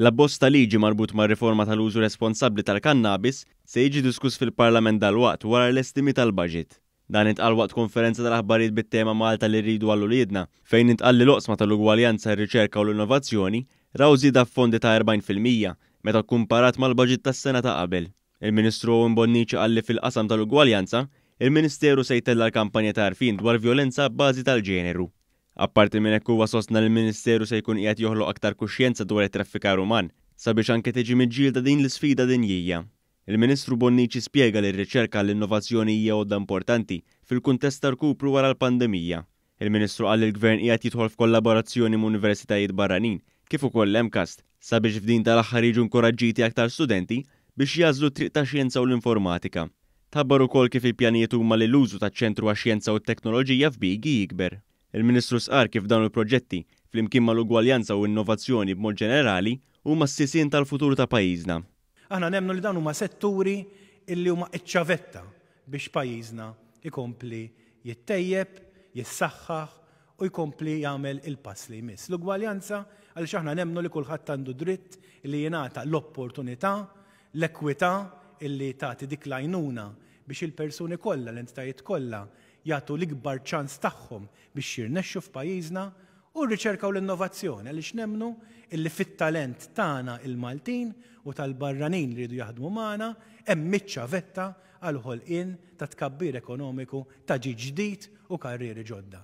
La bosta liġi marbut ma' riforma tal-użu responsabli tal-kannabis se jiġi diskuss fil-Parlament dal-waqt wara l-estimi tal-budget. Dan intqal waqt konferenza tal-aħbarijiet bit-tema Malta li rridu għallu lidna, fejn intqal li l-oqsma tal-ugwaljanza, r-riċerka u l-innovazzjoni raw zida fondi ta' 40% meta kumparat mal-budget tas-sena ta' qabel. Il-Ministru Owen Bonnici għalli fil-qasam tal-ugwaljanza, il-Ministeru se jtella l-kampanja ta' arfin dwar violenza bbażi tal-ġeneru. Apparti minn hekk huwa sostna l ministeru se jkun qiegħed joħlo aktar kuxjenza dwar it-traffikar uman sabiex anke tiġi miġġielda din l-isfida dinjija. Il-Ministru Bonnici spjega li r-riċerka l-innovazzjoni hija għodda importanti fil-kuntest ta' kupru wara l-pandemija. Il-Ministru qal il-Gvern qiegħed jidħol f'kollaborazzjoni ma' universitajiet barranin kif ukoll l-MCAST sabiex f'din tal-aħħar jiġu nkoraġġiti aktar studenti biex jażlu triq ta' xjenza u l-informatika. Tabbar ukoll kif il-pjanijiet huma l-użu taċ-ċentru għax xjenza u t-teknoloġija f'bigi jikber. Il-Ministru sqar kif dawn il-proġetti flimkien mal-ugwaljanza u innovazzjoni b'mod ġenerali huma s-sisin tal-futur ta' pajjiżna. Aħna nemnu li dawn huma setturi illi huma iċċavetta biex pajjiżna ikompli jittejjeb, jissaħħaħ u jkompli jagħmel il-pass li jmiss. L-ugwaljanza għal xaħna nemnu li kulħadd għandu dritt li jingħata l-opportunità, l-ekwità illi tagħti dik lajnuna biex il-persuni kollha, l-entitajiet kollha jagħtu l-ikbar ċans tagħhom biex jirnexxu f'pajjiżna u rriċerkaw l-innovazzjoni għaliex nemnu illi fit-talent tagħna il-Maltin u tal-barranin li jridu jaħdmu magħna hemm vetta għal ħolqien ta' tkabbir ekonomiku ta' ġid ġdid u karrieri ġodda.